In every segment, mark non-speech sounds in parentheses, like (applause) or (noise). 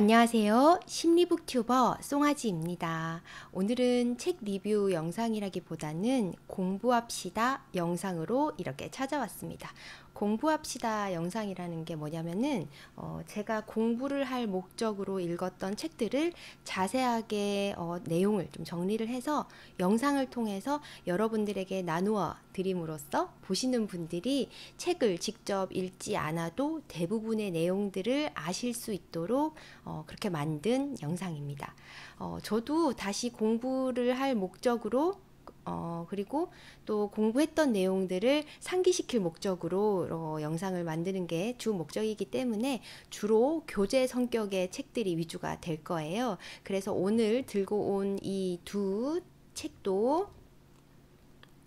안녕하세요. 심리북튜버 송아지입니다. 오늘은 책 리뷰 영상이라기보다는 공부합시다 영상으로 이렇게 찾아왔습니다. 공부합시다 영상이라는 게 뭐냐면은 어 제가 공부를 할 목적으로 읽었던 책들을 자세하게 어 내용을 좀 정리를 해서 영상을 통해서 여러분들에게 나누어 드림으로써 보시는 분들이 책을 직접 읽지 않아도 대부분의 내용들을 아실 수 있도록 어 그렇게 만든 영상입니다. 어, 저도 다시 공부를 할 목적으로 어, 그리고 또 공부했던 내용들을 상기시킬 목적으로 어, 영상을 만드는 게 주 목적이기 때문에 주로 교재 성격의 책들이 위주가 될 거예요. 그래서 오늘 들고 온 이 두 책도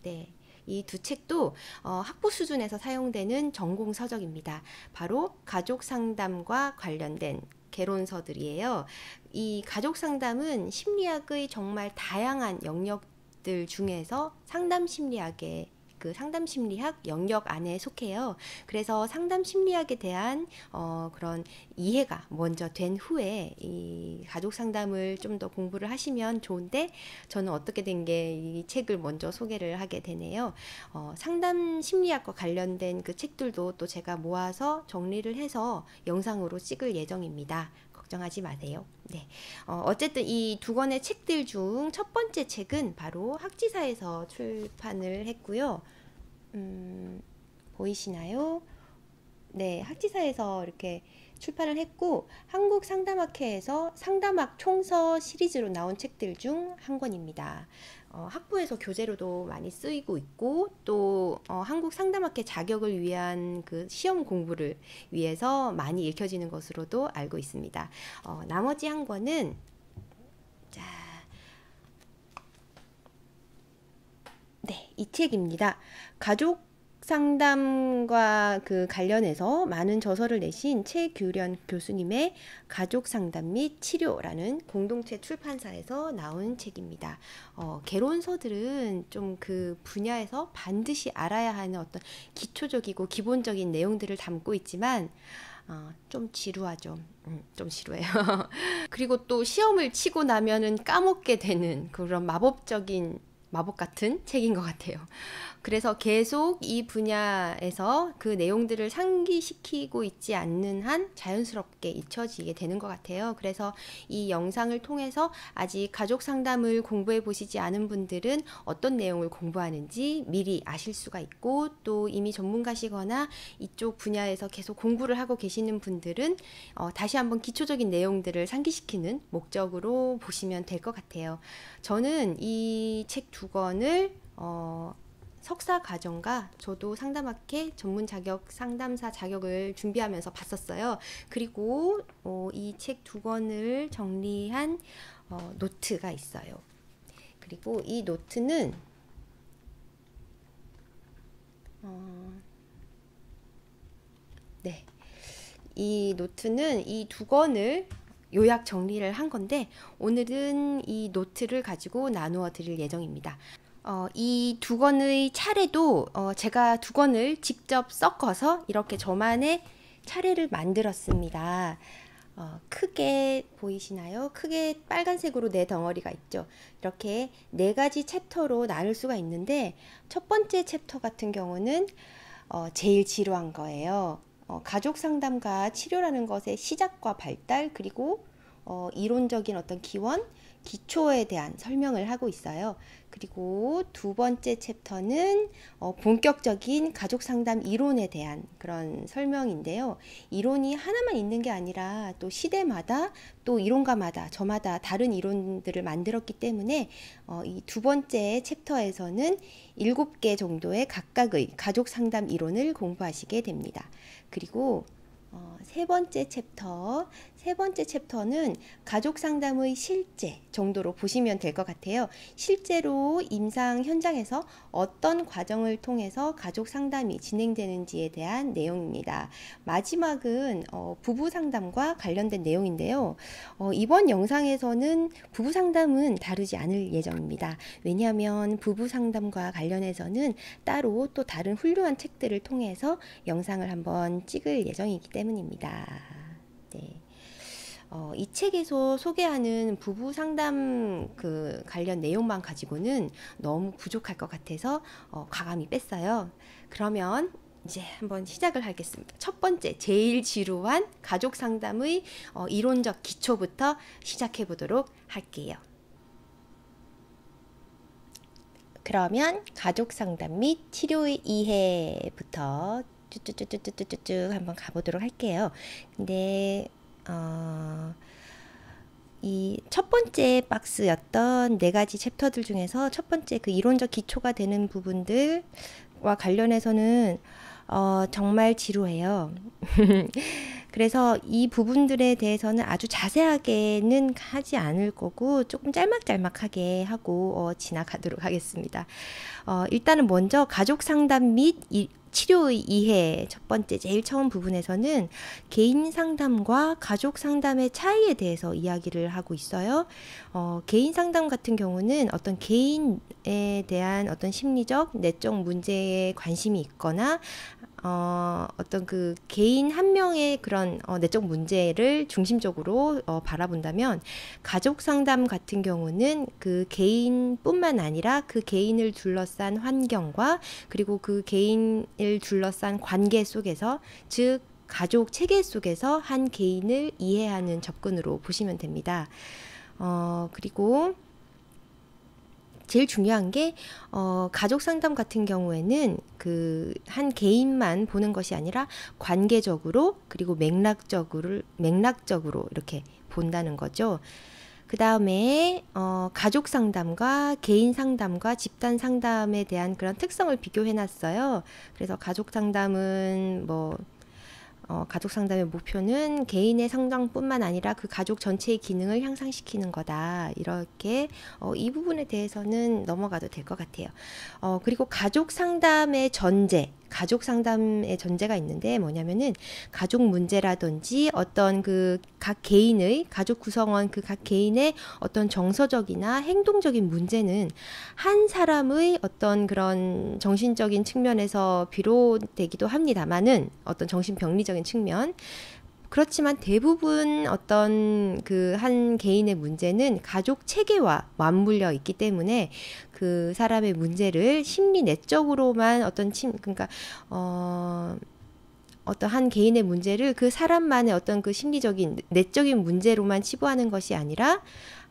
네. 이 두 책도 어, 학부 수준에서 사용되는 전공 서적입니다. 바로 가족 상담과 관련된 개론서들이에요. 이 가족 상담은 심리학의 정말 다양한 영역 들 중에서 상담 심리학의 그 상담 심리학 영역 안에 속해요. 그래서 상담 심리학에 대한 어, 그런 이해가 먼저 된 후에 이 가족 상담을 좀 더 공부를 하시면 좋은데 저는 어떻게 된 게 이 책을 먼저 소개를 하게 되네요. 어, 상담 심리학과 관련된 그 책들도 또 제가 모아서 정리를 해서 영상으로 찍을 예정입니다. 걱정하지 마세요. 네. 어, 어쨌든 이 두 권의 책들 중 첫 번째 책은 바로 학지사에서 출판을 했고요. 음, 보이시나요? 네, 학지사에서 이렇게 출판을 했고 한국 상담학회에서 상담학 총서 시리즈로 나온 책들 중 한 권입니다. 어, 학부에서 교재로도 많이 쓰이고 있고 또 어, 한국 상담학회 자격을 위한 그 시험 공부를 위해서 많이 읽혀지는 것으로도 알고 있습니다. 어, 나머지 한 권은 자, 네, 이 책입니다. 가족 상담과 그 관련해서 많은 저서를 내신 최규련 교수님의 가족 상담 및 치료라는 공동체 출판사에서 나온 책입니다. 어, 개론서들은 좀 그 분야에서 반드시 알아야 하는 어떤 기초적이고 기본적인 내용들을 담고 있지만 어, 좀 지루하죠. 음, 좀 지루해요. (laughs) 그리고 또 시험을 치고 나면은 까먹게 되는 그런 마법적인 마법 같은 책인 것 같아요. 그래서 계속 이 분야에서 그 내용들을 상기시키고 있지 않는 한 자연스럽게 잊혀지게 되는 것 같아요. 그래서 이 영상을 통해서 아직 가족 상담을 공부해 보시지 않은 분들은 어떤 내용을 공부하는지 미리 아실 수가 있고 또 이미 전문가시거나 이쪽 분야에서 계속 공부를 하고 계시는 분들은 어, 다시 한번 기초적인 내용들을 상기시키는 목적으로 보시면 될 것 같아요. 저는 이 책 두 권을 어, 석사 과정과 저도 상담학회 전문 자격 상담사 자격을 준비하면서 봤었어요. 그리고 어, 이책 두 권을 정리한 어, 노트가 있어요. 그리고 이 노트는 어, 네. 이 노트는 이 두 권을 요약 정리를 한 건데 오늘은 이 노트를 가지고 나누어 드릴 예정입니다. 어, 이 두 권의 차례도 어, 제가 두 권을 직접 섞어서 이렇게 저만의 차례를 만들었습니다. 어, 크게 보이시나요? 크게 빨간색으로 네 덩어리가 있죠. 이렇게 네 가지 챕터로 나눌 수가 있는데 첫 번째 챕터 같은 경우는 어, 제일 지루한 거예요. 어, 가족 상담과 치료라는 것의 시작과 발달 그리고 어, 이론적인 어떤 기원 기초에 대한 설명을 하고 있어요. 그리고 두 번째 챕터는 어, 본격적인 가족 상담 이론에 대한 그런 설명인데요. 이론이 하나만 있는 게 아니라 또 시대마다 또 이론가마다 저마다 다른 이론들을 만들었기 때문에 어, 이두 번째 챕터에서는 일곱 개 정도의 각각의 가족 상담 이론을 공부하시게 됩니다. 그리고 어, 세 번째 챕터 세 번째 챕터는 가족 상담의 실제 정도로 보시면 될 것 같아요. 실제로 임상 현장에서 어떤 과정을 통해서 가족 상담이 진행되는지에 대한 내용입니다. 마지막은 어, 부부 상담과 관련된 내용인데요. 어, 이번 영상에서는 부부 상담은 다루지 않을 예정입니다. 왜냐하면 부부 상담과 관련해서는 따로 또 다른 훌륭한 책들을 통해서 영상을 한번 찍을 예정이기 때문입니다. 네. 어, 이 책에서 소개하는 부부 상담 그 관련 내용만 가지고는 너무 부족할 것 같아서 어, 과감히 뺐어요. 그러면 이제 한번 시작을 하겠습니다. 첫 번째, 제일 지루한 가족 상담의 어, 이론적 기초부터 시작해 보도록 할게요. 그러면 가족 상담 및 치료의 이해부터 쭈쭈쭈쭈쭈쭈 한번 가보도록 할게요. 근데 어, 이 첫 번째 박스였던 네 가지 챕터들 중에서 첫 번째 그 이론적 기초가 되는 부분들과 관련해서는 어, 정말 지루해요. (laughs) 그래서 이 부분들에 대해서는 아주 자세하게는 하지 않을 거고 조금 짤막짤막하게 하고 어, 지나가도록 (laughs) 하겠습니다. 어, 일단은 먼저 가족 상담 및 이, 치료 이해 첫 번째 제일 처음 부분에서는 개인 상담과 가족 상담의 차이에 대해서 이야기를 하고 있어요. 어, 개인 상담 같은 경우는 어떤 개인에 대한 어떤 심리적 내적 문제에 관심이 있거나 어, 어떤 그 개인 한 명의 그런 어, 내적 문제를 중심적으로 어, 바라본다면 가족 상담 같은 경우는 그 개인뿐만 아니라 그 개인을 둘러싼 환경과 그리고 그 개인을 둘러싼 관계 속에서 즉 가족 체계 속에서 한 개인을 이해하는 접근으로 보시면 됩니다. 어, 그리고 제일 중요한 게 어, 가족 상담 같은 경우에는 그 한 개인만 보는 것이 아니라 관계적으로 그리고 맥락적으로 맥락적으로 이렇게 본다는 거죠. 그 다음에 어, 가족 상담과 개인 상담과 집단 상담에 대한 그런 특성을 비교해 놨어요. 그래서 가족 상담은 뭐 어, 가족 상담의 목표는 개인의 성장뿐만 아니라 그 가족 전체의 기능을 향상시키는 거다. 이렇게 어, 이 부분에 대해서는 넘어가도 될 것 같아요. 어, 그리고 가족 상담의 전제, 가족 상담의 전제가 있는데 뭐냐면은 가족 문제라든지 어떤 그 각 개인의 가족 구성원 그 각 개인의 어떤 정서적이나 행동적인 문제는 한 사람의 어떤 그런 정신적인 측면에서 비롯되기도 합니다만은 어떤 정신병리적인 측면 그렇지만 대부분 어떤 그 한 개인의 문제는 가족 체계와 맞물려 있기 때문에 그 사람의 문제를 심리 내적으로만 어떤 침 그러니까 어 어떤 한 개인의 문제를 그 사람만의 어떤 그 심리적인 내적인 문제로만 치부하는 것이 아니라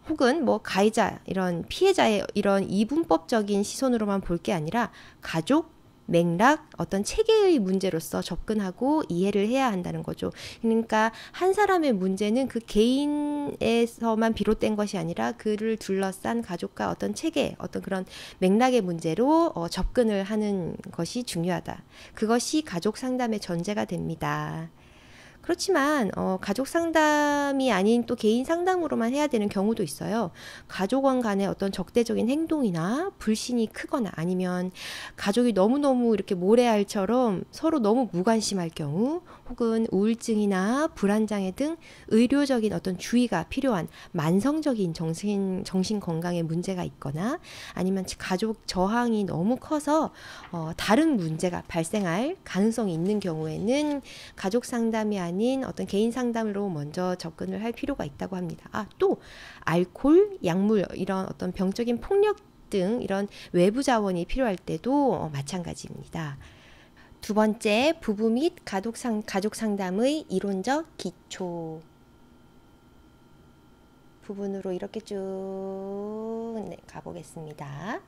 혹은 뭐 가해자 이런 피해자의 이런 이분법적인 시선으로만 볼 게 아니라 가족 맥락, 어떤 체계의 문제로서 접근하고 이해를 해야 한다는 거죠. 그러니까 한 사람의 문제는 그 개인에서만 비롯된 것이 아니라 그를 둘러싼 가족과 어떤 체계, 어떤 그런 맥락의 문제로 어, 접근을 하는 것이 중요하다. 그것이 가족 상담의 전제가 됩니다. 그렇지만 어, 가족 상담이 아닌 또 개인 상담으로만 해야 되는 경우도 있어요. 가족원 간의 어떤 적대적인 행동이나 불신이 크거나 아니면 가족이 너무너무 이렇게 모래알처럼 서로 너무 무관심할 경우 혹은 우울증이나 불안장애 등 의료적인 어떤 주의가 필요한 만성적인 정신 정신 건강에 문제가 있거나 아니면 가족 저항이 너무 커서 어, 다른 문제가 발생할 가능성이 있는 경우에는 가족 상담이 아닌 아닌 어떤 개인 상담으로 먼저 접근을 할 필요가 있다고 합니다. 아, 또 알코올, 약물 이런 어떤 병적인 폭력 등 이런 외부 자원이 필요할 때도 어, 마찬가지입니다. 두 번째, 부부 및 가족, 상, 가족 상담의 이론적 기초. 부분으로 이렇게 쭉 네, 가보겠습니다.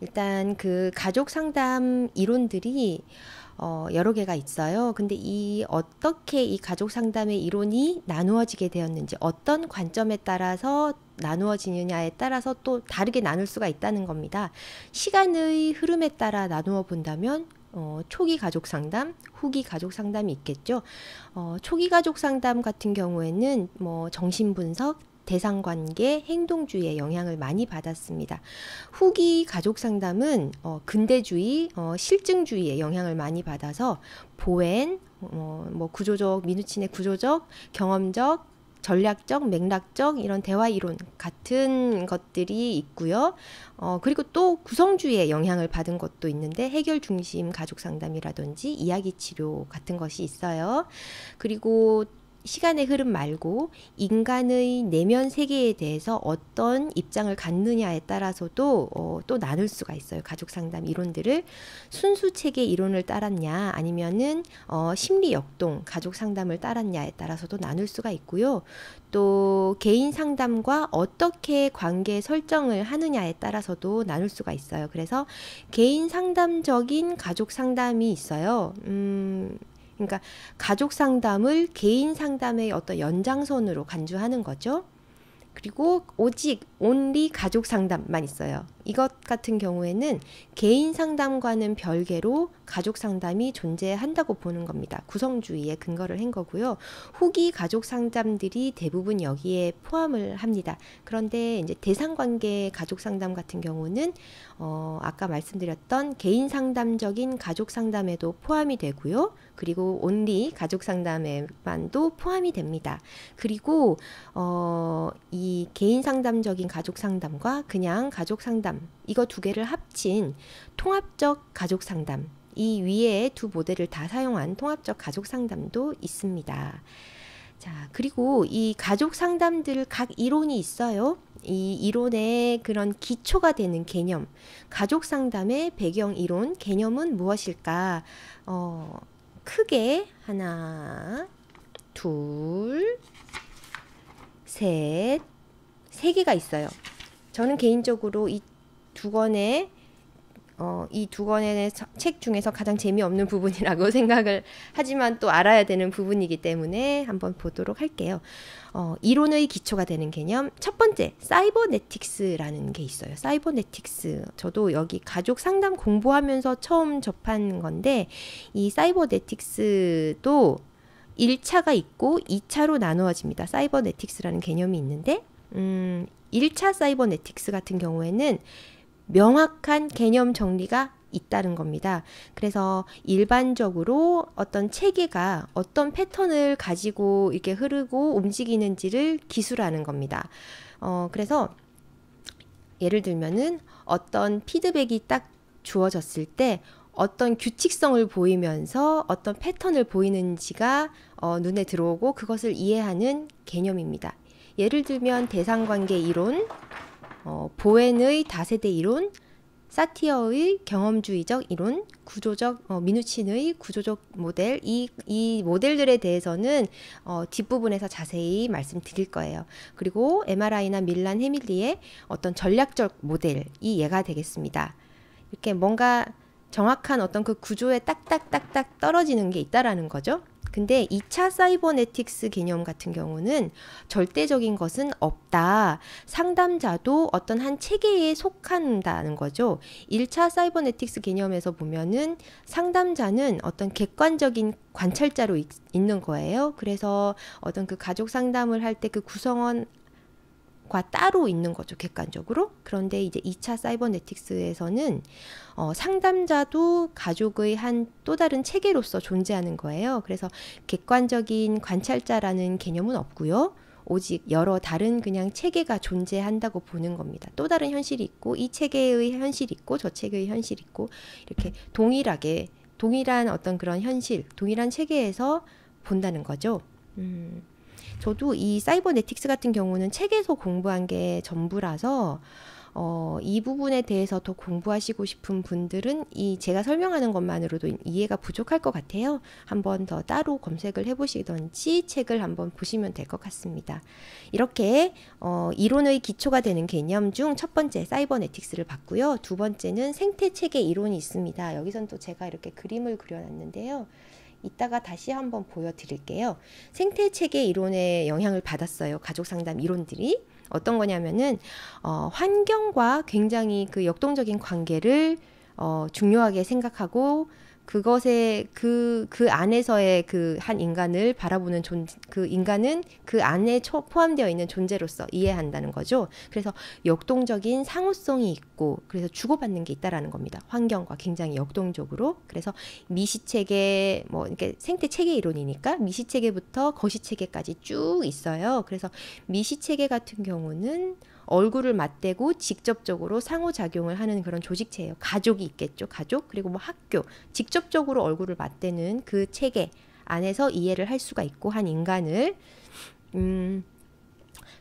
일단 그 가족 상담 이론들이 어, 여러 개가 있어요. 근데 이 어떻게 이 가족 상담의 이론이 나누어지게 되었는지 어떤 관점에 따라서 나누어지느냐에 따라서 또 다르게 나눌 수가 있다는 겁니다. 시간의 흐름에 따라 나누어 본다면 어, 초기 가족 상담, 후기 가족 상담이 있겠죠. 어, 초기 가족 상담 같은 경우에는 뭐 정신 분석, 대상 관계, 행동주의의 영향을 많이 받았습니다. 후기 가족 상담은 어, 근대주의, 어, 실증주의의 영향을 많이 받아서 보엔, 어, 뭐 구조적, 미누친의 구조적, 경험적, 전략적, 맥락적 이런 대화 이론 같은 것들이 있고요. 어, 그리고 또 구성주의의 영향을 받은 것도 있는데 해결 중심 가족 상담이라든지 이야기 치료 같은 것이 있어요. 그리고 시간의 흐름 말고 인간의 내면 세계에 대해서 어떤 입장을 갖느냐에 따라서도 어, 또 나눌 수가 있어요. 가족 상담 이론들을 순수 체계 이론을 따랐냐 아니면은 어, 심리 역동 가족 상담을 따랐냐에 따라서도 나눌 수가 있고요. 또 개인 상담과 어떻게 관계 설정을 하느냐에 따라서도 나눌 수가 있어요. 그래서 개인 상담적인 가족 상담이 있어요. 음, 그러니까 가족 상담을 개인 상담의 어떤 연장선으로 간주하는 거죠. 그리고 오직 온리 가족 상담만 있어요. 이것 같은 경우에는 개인 상담과는 별개로 가족 상담이 존재한다고 보는 겁니다. 구성주의에 근거를 한 거고요. 후기 가족 상담들이 대부분 여기에 포함을 합니다. 그런데 이제 대상 관계 가족 상담 같은 경우는 어, 아까 말씀드렸던 개인 상담적인 가족 상담에도 포함이 되고요. 그리고 온리 가족 상담에만도 포함이 됩니다. 그리고 어, 이 개인 상담적인 가족 상담과 그냥 가족 상담 상담 이거 두 개를 합친 통합적 가족 상담 이 위에 두 모델을 다 사용한 통합적 가족 상담도 있습니다. 자, 그리고 이 가족 상담들 각 이론이 있어요. 이 이론의 그런 기초가 되는 개념, 가족 상담의 배경 이론, 개념은 무엇일까? 어, 크게 하나, 둘, 셋, 세 개가 있어요. 저는 개인적으로 이두 권의 어, 이 두 권의 책 중에서 가장 재미없는 부분이라고 (laughs) 생각을 하지만 또 알아야 되는 부분이기 때문에 한번 보도록 할게요. 어, 이론의 기초가 되는 개념 첫 번째 사이버네틱스라는 게 있어요. 사이버네틱스 저도 여기 가족 상담 공부하면서 처음 접한 건데 이 사이버네틱스도 1차가 있고 2차로 나누어집니다. 사이버네틱스라는 개념이 있는데 음, 1차 사이버네틱스 같은 경우에는 명확한 개념 정리가 있다는 겁니다. 그래서 일반적으로 어떤 체계가 어떤 패턴을 가지고 이렇게 흐르고 움직이는지를 기술하는 겁니다. 어, 그래서 예를 들면은 어떤 피드백이 딱 주어졌을 때 어떤 규칙성을 보이면서 어떤 패턴을 보이는지가 어, 눈에 들어오고 그것을 이해하는 개념입니다. 예를 들면 대상관계 이론, 어, 보엔의 다세대 이론, 사티어의 경험주의적 이론, 구조적 어, 미누친의 구조적 모델 이, 이 모델들에 대해서는 어, 뒷부분에서 자세히 말씀드릴 거예요. 그리고 MRI나 밀란 해밀리의 어떤 전략적 모델이 예가 되겠습니다. 이렇게 뭔가 정확한 어떤 그 구조에 딱딱딱딱 떨어지는 게 있다라는 거죠. 근데 2차 사이버네틱스 개념 같은 경우는 절대적인 것은 없다. 상담자도 어떤 한 체계에 속한다는 거죠. 1차 사이버네틱스 개념에서 보면은 상담자는 어떤 객관적인 관찰자로 있, 는 거예요. 그래서 어떤 그 가족 상담을 할 때 그 구성원 과 따로 있는 거죠 객관적으로 그런데 이제 2차 사이버네틱스에서는 어, 상담자도 가족의 한 또 다른 체계로서 존재하는 거예요 그래서 객관적인 관찰자라는 개념은 없고요 오직 여러 다른 그냥 체계가 존재한다고 보는 겁니다 또 다른 현실이 있고 이 체계의 현실이 있고 저 체계의 현실이 있고 이렇게 동일하게 동일한 어떤 그런 현실 동일한 체계에서 본다는 거죠 음. 저도 이 사이버네틱스 같은 경우는 책에서 공부한 게 전부라서 어, 이 부분에 대해서 더 공부하시고 싶은 분들은 이 제가 설명하는 것만으로도 이해가 부족할 것 같아요. 한번 더 따로 검색을 해보시던지 책을 한번 보시면 될 것 같습니다. 이렇게 어, 이론의 기초가 되는 개념 중 첫 번째 사이버네틱스를 봤고요. 두 번째는 생태 체계 이론이 있습니다. 여기선 또 제가 이렇게 그림을 그려놨는데요. 이따가 다시 한번 보여드릴게요. 생태체계 이론의 영향을 받았어요. 가족 상담 이론들이. 어떤 거냐면은 어, 환경과 굉장히 그 역동적인 관계를 어, 중요하게 생각하고 그것의 그, 그 안에서의 그 한 인간을 바라보는 존, 그 인간은 그 안에 포함되어 있는 존재로서 이해한다는 거죠. 그래서 역동적인 상호성이 있고, 그래서 주고받는 게 있다라는 겁니다. 환경과 굉장히 역동적으로. 그래서 미시체계, 뭐, 이렇게 생태체계 이론이니까 미시체계부터 거시체계까지 쭉 있어요. 그래서 미시체계 같은 경우는 얼굴을 맞대고 직접적으로 상호작용을 하는 그런 조직체예요. 가족이 있겠죠. 가족 그리고 뭐 학교 직접적으로 얼굴을 맞대는 그 체계 안에서 이해를 할 수가 있고 한 인간을 음,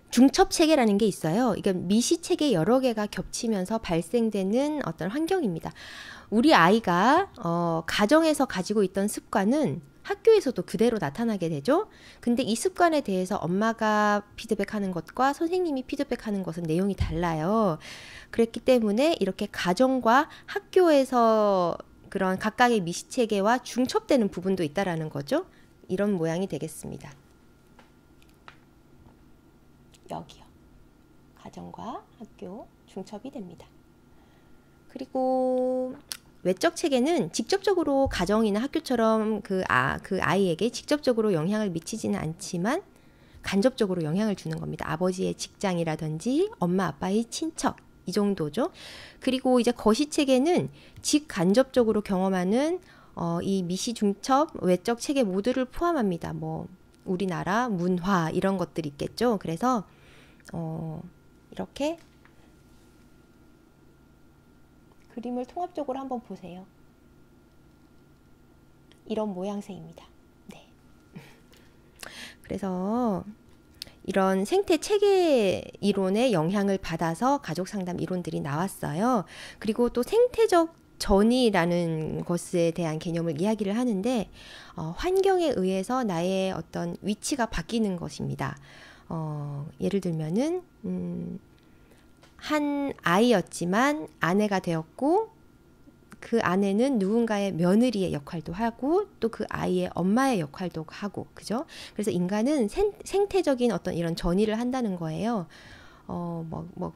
중첩 체계라는 게 있어요. 이게 미시 체계 여러 개가 겹치면서 발생되는 어떤 환경입니다. 우리 아이가 어, 가정에서 가지고 있던 습관은 학교에서도 그대로 나타나게 되죠. 근데 이 습관에 대해서 엄마가 피드백하는 것과 선생님이 피드백하는 것은 내용이 달라요. 그랬기 때문에 이렇게 가정과 학교에서 그런 각각의 미시체계와 중첩되는 부분도 있다라는 거죠. 이런 모양이 되겠습니다. 여기요. 가정과 학교 중첩이 됩니다. 그리고 외적 체계는 직접적으로 가정이나 학교처럼 그, 아, 그 아이에게 직접적으로 영향을 미치지는 않지만 간접적으로 영향을 주는 겁니다. 아버지의 직장이라든지 엄마 아빠의 친척 이 정도죠. 그리고 이제 거시 체계는 직간접적으로 경험하는 어, 이 미시 중첩 외적 체계 모두를 포함합니다. 뭐 우리나라 문화 이런 것들이 있겠죠. 그래서 어, 이렇게 그림을 통합적으로 한번 보세요. 이런 모양새입니다. 네. (laughs) 그래서 이런 생태 체계 이론의 영향을 받아서 가족 상담 이론들이 나왔어요. 그리고 또 생태적 전이라는 것에 대한 개념을 이야기를 하는데 어, 환경에 의해서 나의 어떤 위치가 바뀌는 것입니다. 어, 예를 들면은 음, 한 아이였지만 아내가 되었고 그 아내는 누군가의 며느리의 역할도 하고 또 그 아이의 엄마의 역할도 하고 그죠? 그래서 인간은 생, 태적인 어떤 이런 전이를 한다는 거예요. 어뭐뭐 뭐, 뭐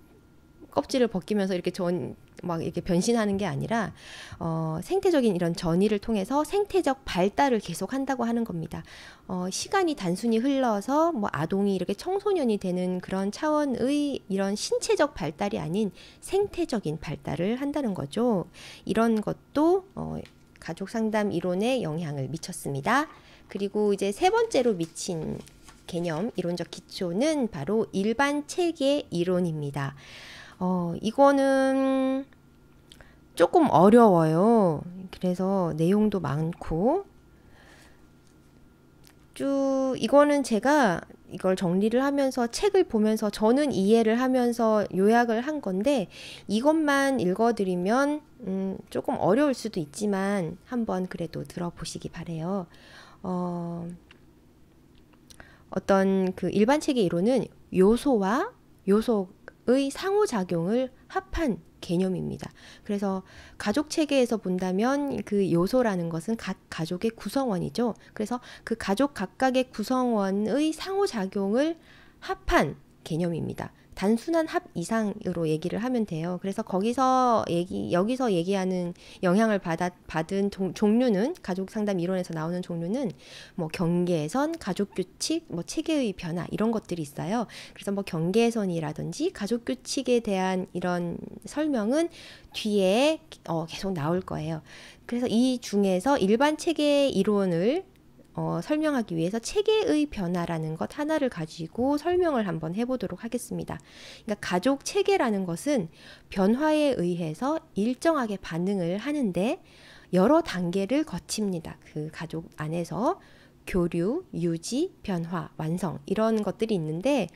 껍질을 벗기면서 이렇게 전 막 이렇게 변신하는 게 아니라 어, 생태적인 이런 전이를 통해서 생태적 발달을 계속 한다고 하는 겁니다. 어, 시간이 단순히 흘러서 뭐 아동이 이렇게 청소년이 되는 그런 차원의 이런 신체적 발달이 아닌 생태적인 발달을 한다는 거죠. 이런 것도 어, 가족 상담 이론에 영향을 미쳤습니다. 그리고 이제 세 번째로 미친 개념, 이론적 기초는 바로 일반 체계 이론입니다. 어, 이거는 조금 어려워요. 그래서 내용도 많고 쭉 이거는 제가 이걸 정리를 하면서 책을 보면서 저는 이해를 하면서 요약을 한 건데 이것만 읽어드리면 음, 조금 어려울 수도 있지만 한번 그래도 들어보시기 바래요. 어, 어떤 그 일반 책의 이론은 요소와 요소 의 상호작용을 합한 개념입니다. 그래서 가족 체계에서 본다면 그 요소라는 것은 각 가족의 구성원이죠. 그래서 그 가족 각각의 구성원의 상호작용을 합한 개념입니다. 단순한 합 이상으로 얘기를 하면 돼요. 그래서 거기서 얘기 여기서 얘기하는 영향을 받아, 받은 종, 종류는 가족 상담 이론에서 나오는 종류는 뭐 경계선, 가족 규칙, 뭐 체계의 변화 이런 것들이 있어요. 그래서 뭐 경계선이라든지 가족 규칙에 대한 이런 설명은 뒤에 어, 계속 나올 거예요. 그래서 이 중에서 일반 체계 이론을 어, 설명하기 위해서 체계의 변화라는 것 하나를 가지고 설명을 한번 해보도록 하겠습니다. 그러니까 가족 체계라는 것은 변화에 의해서 일정하게 반응을 하는데 여러 단계를 거칩니다. 그 가족 안에서 교류, 유지, 변화, 완성 이런 것들이 있는데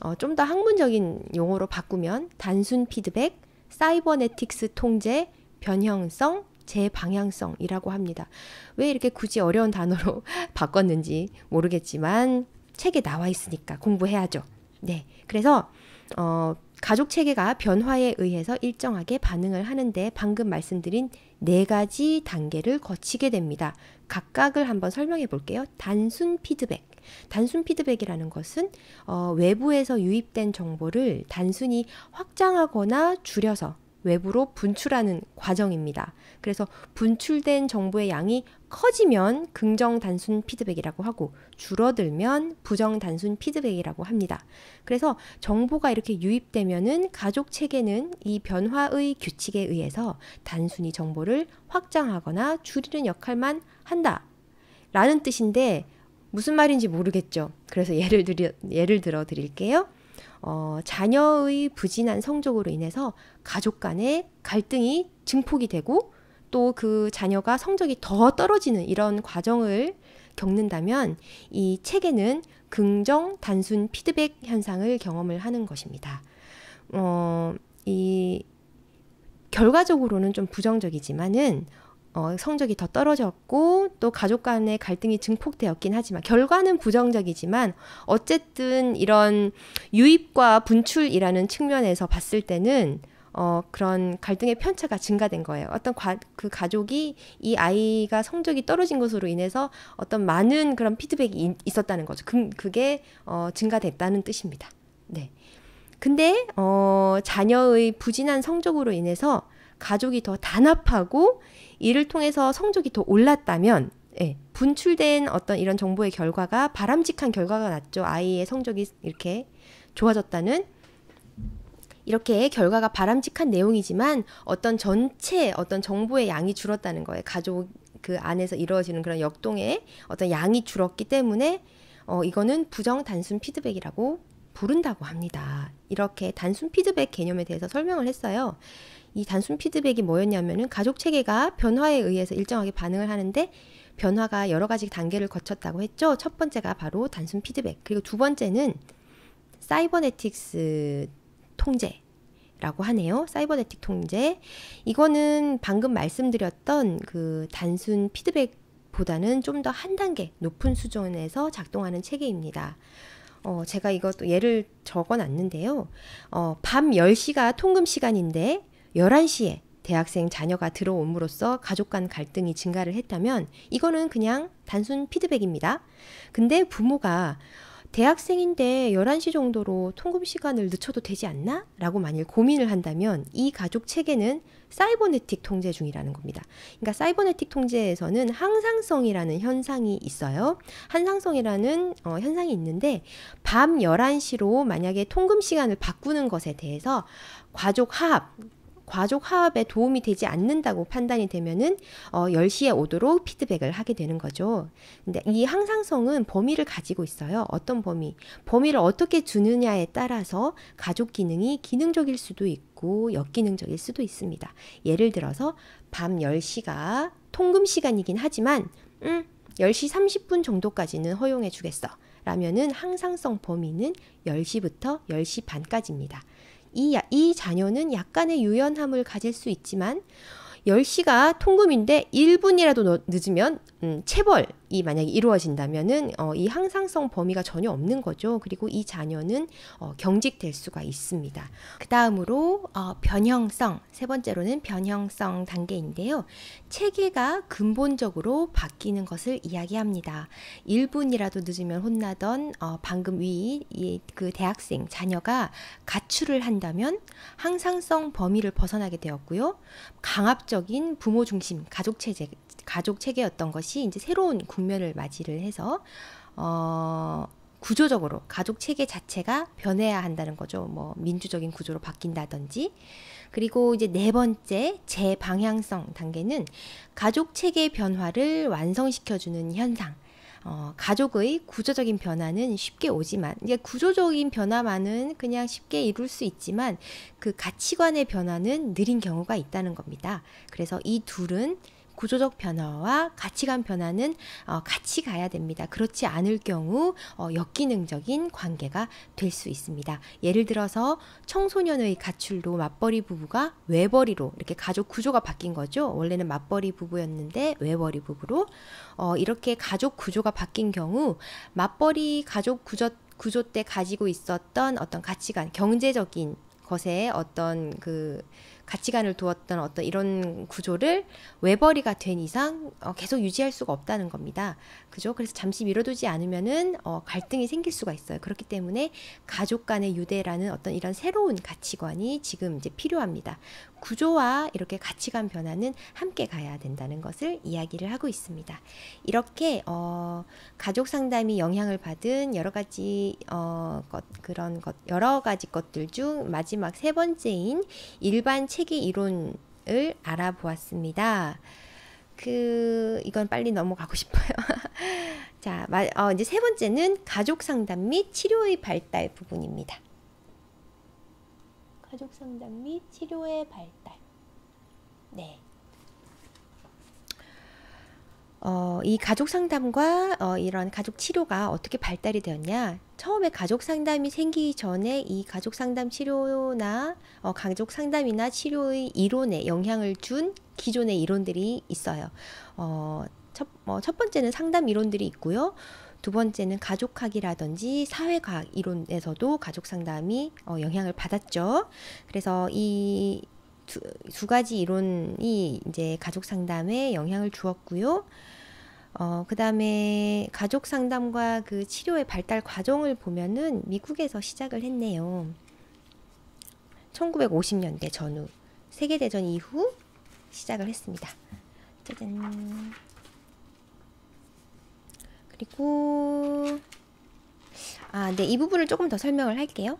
어, 좀 더 학문적인 용어로 바꾸면 단순 피드백, 사이버네틱스 통제, 변형성, 재방향성이라고 합니다. 왜 이렇게 굳이 어려운 단어로 (laughs) 바꿨는지 모르겠지만 책에 나와 있으니까 공부해야죠. 네. 그래서 어, 가족 체계가 변화에 의해서 일정하게 반응을 하는데 방금 말씀드린 네 가지 단계를 거치게 됩니다. 각각을 한번 설명해 볼게요. 단순 피드백. 단순 피드백이라는 것은 어, 외부에서 유입된 정보를 단순히 확장하거나 줄여서 외부로 분출하는 과정입니다. 그래서 분출된 정보의 양이 커지면 긍정 단순 피드백이라고 하고 줄어들면 부정 단순 피드백이라고 합니다. 그래서 정보가 이렇게 유입되면은 가족 체계는 이 변화의 규칙에 의해서 단순히 정보를 확장하거나 줄이는 역할만 한다. 라는 뜻인데 무슨 말인지 모르겠죠. 그래서 예를, 들여, 예를 들어 드릴게요. 어, 자녀의 부진한 성적으로 인해서 가족 간의 갈등이 증폭이 되고 또 그 자녀가 성적이 더 떨어지는 이런 과정을 겪는다면 이 책에는 긍정 단순 피드백 현상을 경험을 하는 것입니다. 어, 이 결과적으로는 좀 부정적이지만은 어, 성적이 더 떨어졌고 또 가족 간의 갈등이 증폭되었긴 하지만 결과는 부정적이지만 어쨌든 이런 유입과 분출이라는 측면에서 봤을 때는 어, 그런 갈등의 편차가 증가된 거예요. 어떤 과, 그 가족이 이 아이가 성적이 떨어진 것으로 인해서 어떤 많은 그런 피드백이 인, 있었다는 거죠. 그, 그게 어, 증가됐다는 뜻입니다. 네. 근데 어, 자녀의 부진한 성적으로 인해서 가족이 더 단합하고 이를 통해서 성적이 더 올랐다면 예, 분출된 어떤 이런 정보의 결과가 바람직한 결과가 났죠. 아이의 성적이 이렇게 좋아졌다는 이렇게 결과가 바람직한 내용이지만 어떤 전체 어떤 정보의 양이 줄었다는 거예요. 가족 그 안에서 이루어지는 그런 역동의 어떤 양이 줄었기 때문에 어, 이거는 부정 단순 피드백이라고 부른다고 합니다. 이렇게 단순 피드백 개념에 대해서 설명을 했어요. 이 단순 피드백이 뭐였냐면은 가족 체계가 변화에 의해서 일정하게 반응을 하는데 변화가 여러 가지 단계를 거쳤다고 했죠. 첫 번째가 바로 단순 피드백. 그리고 두 번째는 사이버네틱스 통제. 라고 하네요. 사이버네틱 통제. 이거는 방금 말씀드렸던 그 단순 피드백보다는 좀 더 한 단계 높은 수준에서 작동하는 체계입니다. 어, 제가 이것도 예를 적어 놨는데요. 어, 밤 10시가 통금 시간인데 11시에 대학생 자녀가 들어옴으로써 가족 간 갈등이 증가를 했다면 이거는 그냥 단순 피드백입니다. 근데 부모가 대학생인데 11시 정도로 통금 시간을 늦춰도 되지 않나? 라고 만일 고민을 한다면 이 가족 체계는 사이버네틱 통제 중이라는 겁니다. 그러니까 사이버네틱 통제에서는 항상성이라는 현상이 있어요. 항상성이라는 어, 현상이 있는데 밤 11시로 만약에 통금 시간을 바꾸는 것에 대해서 가족 하합, 과족 화합에 도움이 되지 않는다고 판단이 되면은 어, 10시에 오도록 피드백을 하게 되는 거죠. 근데 이 항상성은 범위를 가지고 있어요. 어떤 범위? 범위를 어떻게 주느냐에 따라서 가족 기능이 기능적일 수도 있고 역기능적일 수도 있습니다. 예를 들어서 밤 10시가 통금 시간이긴 하지만 음, 10시 30분 정도까지는 허용해 주겠어. 라면은 항상성 범위는 10시부터 10시 반까지입니다. 이, 이 자녀는 약간의 유연함을 가질 수 있지만 10시가 통금인데 1분이라도 늦으면 음, 체벌 이 만약에 이루어진다면은 어, 이 항상성 범위가 전혀 없는 거죠. 그리고 이 자녀는 어, 경직될 수가 있습니다. 그 다음으로 어, 변형성 세 번째로는 변형성 단계인데요. 체계가 근본적으로 바뀌는 것을 이야기합니다. 1분이라도 늦으면 혼나던 어, 방금 위그 대학생 자녀가 가출을 한다면 항상성 범위를 벗어나게 되었고요. 강압적인 부모 중심 가족 체제 가족 체계였던 것이 이제 새로운 국면을 맞이를 해서 어, 구조적으로 가족 체계 자체가 변해야 한다는 거죠. 뭐 민주적인 구조로 바뀐다든지. 그리고 이제 네 번째 재방향성 단계는 가족 체계 변화를 완성시켜 주는 현상. 어, 가족의 구조적인 변화는 쉽게 오지만, 이게 구조적인 변화만은 그냥 쉽게 이룰 수 있지만, 그 가치관의 변화는 느린 경우가 있다는 겁니다. 그래서 이 둘은 구조적 변화와 가치관 변화는 어, 같이 가야 됩니다. 그렇지 않을 경우 어, 역기능적인 관계가 될 수 있습니다. 예를 들어서 청소년의 가출로 맞벌이 부부가 외벌이로 이렇게 가족 구조가 바뀐 거죠. 원래는 맞벌이 부부였는데 외벌이 부부로 어, 이렇게 가족 구조가 바뀐 경우 맞벌이 가족 구조 구조 때 가지고 있었던 어떤 가치관, 경제적인 것에 어떤 그 가치관을 두었던 어떤 이런 구조를 외벌이가 된 이상 어, 계속 유지할 수가 없다는 겁니다. 그죠? 그래서 잠시 미뤄두지 않으면은 어, 갈등이 생길 수가 있어요. 그렇기 때문에 가족 간의 유대라는 어떤 이런 새로운 가치관이 지금 이제 필요합니다. 구조와 이렇게 가치관 변화는 함께 가야 된다는 것을 이야기를 하고 있습니다. 이렇게 어, 가족 상담이 영향을 받은 여러 가지 어, 것, 그런 것 여러 가지 것들 중 마지막 세 번째인 일반 체계 이론을 알아보았습니다. 그 이건 빨리 넘어가고 싶어요. (laughs) 자, 어, 이제 세 번째는 가족 상담 및 치료의 발달 부분입니다. 가족 상담 및 치료의 발달. 네. 어, 이 가족 상담과 어, 이런 가족 치료가 어떻게 발달이 되었냐? 처음에 가족 상담이 생기기 전에 이 가족 상담 치료나 어, 가족 상담이나 치료의 이론에 영향을 준 기존의 이론들이 있어요. 어, 첫, 어, 첫 번째는 상담 이론들이 있고요. 두 번째는 가족학이라든지 사회과학 이론에서도 가족 상담이 어, 영향을 받았죠. 그래서 이 두, 두 가지 이론이 이제 가족 상담에 영향을 주었고요. 어, 그 다음에 가족 상담과 그 치료의 발달 과정을 보면은 미국에서 시작을 했네요. 1950년대 전후, 세계대전 이후 시작을 했습니다. 짜잔. 그리고, 아, 네, 이 부분을 조금 더 설명을 할게요.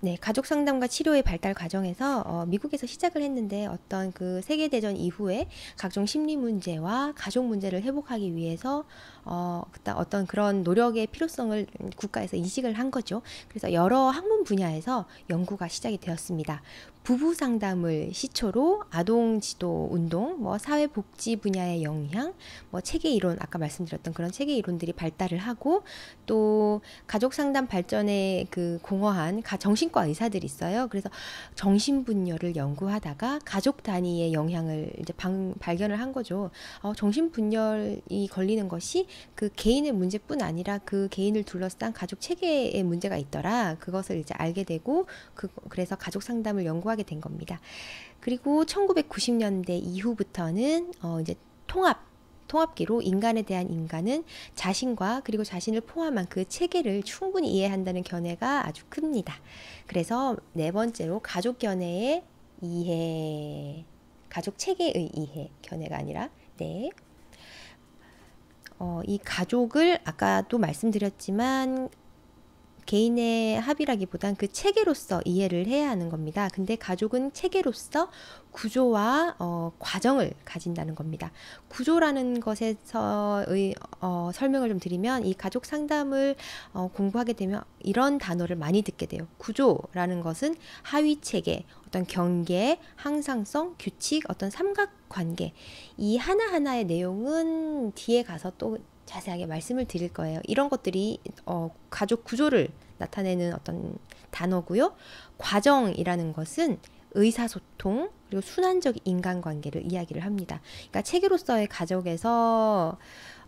네, 가족 상담과 치료의 발달 과정에서 어, 미국에서 시작을 했는데 어떤 그 세계 대전 이후에 각종 심리 문제와 가족 문제를 회복하기 위해서 어, 어떤 그런 노력의 필요성을 국가에서 인식을 한 거죠. 그래서 여러 학문 분야에서 연구가 시작이 되었습니다. 부부 상담을 시초로 아동 지도 운동, 뭐 사회 복지 분야의 영향, 뭐 체계 이론 아까 말씀드렸던 그런 체계 이론들이 발달을 하고 또 가족 상담 발전에 그 공허한 가, 정신과 의사들이 있어요. 그래서 정신 분열을 연구하다가 가족 단위의 영향을 이제 방, 발견을 한 거죠. 어, 정신 분열이 걸리는 것이 그 개인의 문제뿐 아니라 그 개인을 둘러싼 가족 체계의 문제가 있더라. 그것을 이제 알게 되고 그, 그래서 가족 상담을 연구하 사하게된 겁니다. 그리고 1990년대 이후부터는 어 이제 통합 통합기로 인간에 대한 인간은 자신과 그리고 자신을 포함한 그 체계를 충분히 이해한다는 견해가 아주 큽니다. 그래서 네 번째로 가족 견해의 이해, 가족 체계의 이해, 견해가 아니라, 네. 어, 이 가족을 아까도 말씀드렸지만 개인의 합의라기보단 그 체계로서 이해를 해야 하는 겁니다. 근데 가족은 체계로서 구조와 어, 과정을 가진다는 겁니다. 구조라는 것에서의 어, 설명을 좀 드리면 이 가족 상담을 어, 공부하게 되면 이런 단어를 많이 듣게 돼요. 구조라는 것은 하위 체계, 어떤 경계, 항상성, 규칙, 어떤 삼각관계 이 하나하나의 내용은 뒤에 가서 또 자세하게 말씀을 드릴 거예요. 이런 것들이 어, 가족 구조를 나타내는 어떤 단어고요. 과정이라는 것은 의사소통 그리고 순환적 인간관계를 이야기를 합니다. 그러니까 체계로서의 가족에서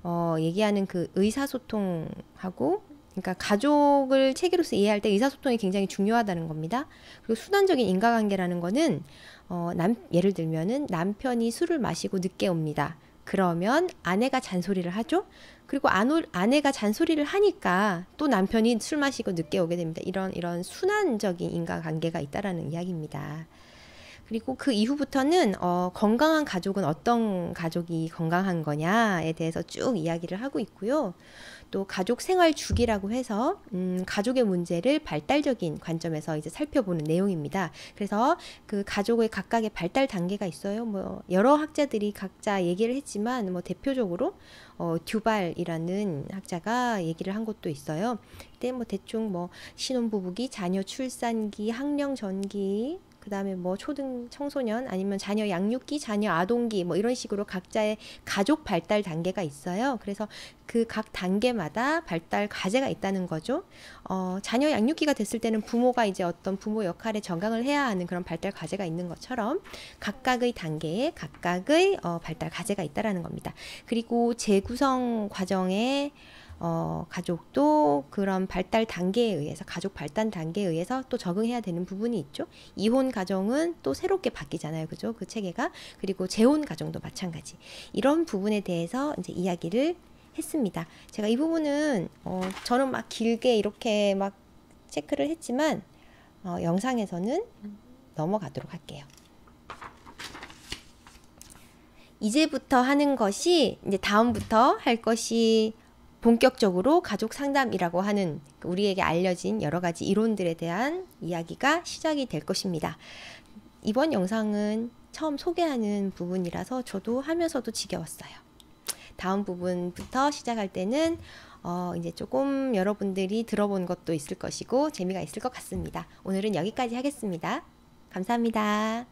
어, 얘기하는 그 의사소통하고 그러니까 가족을 체계로서 이해할 때 의사소통이 굉장히 중요하다는 겁니다. 그리고 순환적인 인간관계라는 거는 어, 남, 예를 들면은 남편이 술을 마시고 늦게 옵니다. 그러면 아내가 잔소리를 하죠. 그리고 안 아내가 잔소리를 하니까 또 남편이 술 마시고 늦게 오게 됩니다. 이런 이런 순환적인 인간관계가 있다라는 이야기입니다. 그리고 그 이후부터는 어, 건강한 가족은 어떤 가족이 건강한 거냐에 대해서 쭉 이야기를 하고 있고요. 또 가족 생활 주기라고 해서 음, 가족의 문제를 발달적인 관점에서 이제 살펴보는 내용입니다. 그래서 그 가족의 각각의 발달 단계가 있어요. 뭐 여러 학자들이 각자 얘기를 했지만 뭐 대표적으로 어, 듀발이라는 학자가 얘기를 한 것도 있어요. 그때 뭐 대충 뭐 신혼부부기, 자녀 출산기, 학령 전기, 그다음에 뭐 초등 청소년 아니면 자녀 양육기, 자녀 아동기 뭐 이런 식으로 각자의 가족 발달 단계가 있어요. 그래서 그 각 단계마다 발달 과제가 있다는 거죠. 어, 자녀 양육기가 됐을 때는 부모가 이제 어떤 부모 역할에 정강을 해야 하는 그런 발달 과제가 있는 것처럼 각각의 단계에 각각의 어, 발달 과제가 있다라는 겁니다. 그리고 재구성 과정에 어, 가족도 그런 발달 단계에 의해서 가족 발달 단계에 의해서 또 적응해야 되는 부분이 있죠. 이혼 가정은 또 새롭게 바뀌잖아요. 그죠? 그 체계가. 그리고 재혼 가정도 마찬가지. 이런 부분에 대해서 이제 이야기를 했습니다. 제가 이 부분은 어, 저는 막 길게 이렇게 막 체크를 했지만 어, 영상에서는 넘어가도록 할게요. 이제부터 하는 것이 이제 다음부터 할 것이 본격적으로 가족 상담이라고 하는 우리에게 알려진 여러 가지 이론들에 대한 이야기가 시작이 될 것입니다. 이번 영상은 처음 소개하는 부분이라서 저도 하면서도 지겨웠어요. 다음 부분부터 시작할 때는 어, 이제 조금 여러분들이 들어본 것도 있을 것이고 재미가 있을 것 같습니다. 오늘은 여기까지 하겠습니다. 감사합니다.